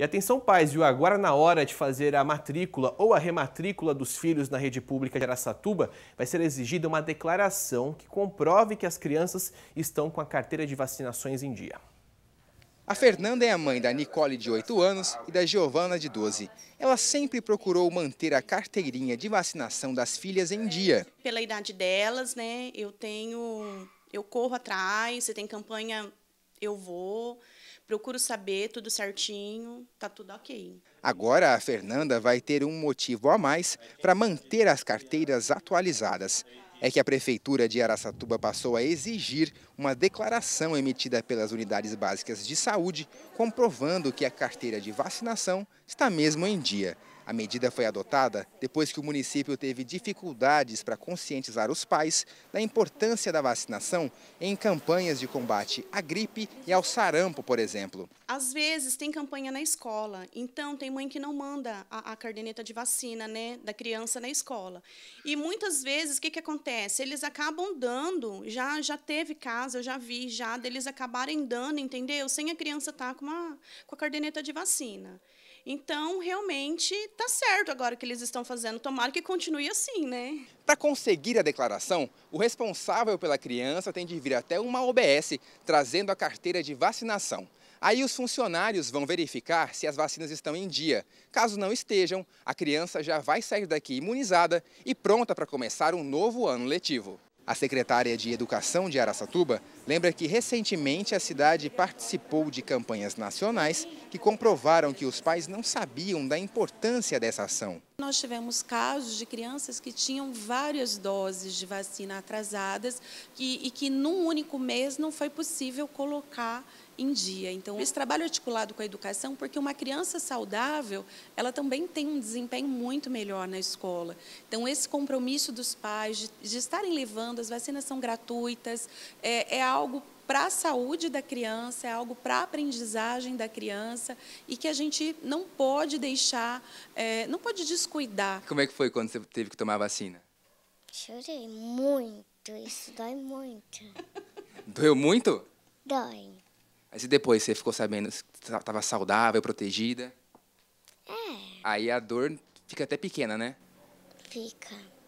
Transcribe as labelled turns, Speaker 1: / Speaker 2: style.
Speaker 1: E atenção pais, viu? Agora na hora de fazer a matrícula ou a rematrícula dos filhos na rede pública de Aracatuba, vai ser exigida uma declaração que comprove que as crianças estão com a carteira de vacinações em dia. A Fernanda é a mãe da Nicole, de 8 anos, e da Giovana, de 12. Ela sempre procurou manter a carteirinha de vacinação das filhas em dia. É,
Speaker 2: pela idade delas, né, eu tenho... Eu corro atrás, tem campanha eu vou, procuro saber tudo certinho, tá tudo ok.
Speaker 1: Agora a Fernanda vai ter um motivo a mais para manter as carteiras atualizadas. É que a Prefeitura de Araçatuba passou a exigir uma declaração emitida pelas unidades básicas de saúde, comprovando que a carteira de vacinação está mesmo em dia. A medida foi adotada depois que o município teve dificuldades para conscientizar os pais da importância da vacinação em campanhas de combate à gripe e ao sarampo, por exemplo.
Speaker 2: Às vezes tem campanha na escola, então tem mãe que não manda a, a cardeneta de vacina né, da criança na escola. E muitas vezes o que, que acontece? Eles acabam dando, já, já teve caso, eu já vi já, deles acabarem dando, entendeu? Sem a criança estar tá com, uma, com a cardeneta de vacina. Então, realmente, está certo agora o que eles estão fazendo. Tomara que continue assim, né?
Speaker 1: Para conseguir a declaração, o responsável pela criança tem de vir até uma OBS, trazendo a carteira de vacinação. Aí os funcionários vão verificar se as vacinas estão em dia. Caso não estejam, a criança já vai sair daqui imunizada e pronta para começar um novo ano letivo. A secretária de Educação de Araçatuba lembra que recentemente a cidade participou de campanhas nacionais que comprovaram que os pais não sabiam da importância dessa ação
Speaker 3: nós tivemos casos de crianças que tinham várias doses de vacina atrasadas e que num único mês não foi possível colocar em dia. Então, esse trabalho articulado com a educação, porque uma criança saudável, ela também tem um desempenho muito melhor na escola. Então, esse compromisso dos pais de, de estarem levando, as vacinas são gratuitas, é, é algo para a saúde da criança, é algo para a aprendizagem da criança e que a gente não pode deixar, é, não pode descuidar.
Speaker 1: Como é que foi quando você teve que tomar a vacina?
Speaker 2: Chorei muito, isso dói muito.
Speaker 1: Doeu muito? Dói. Mas e depois você ficou sabendo que estava saudável, protegida? É. Aí a dor fica até pequena, né?
Speaker 2: Fica.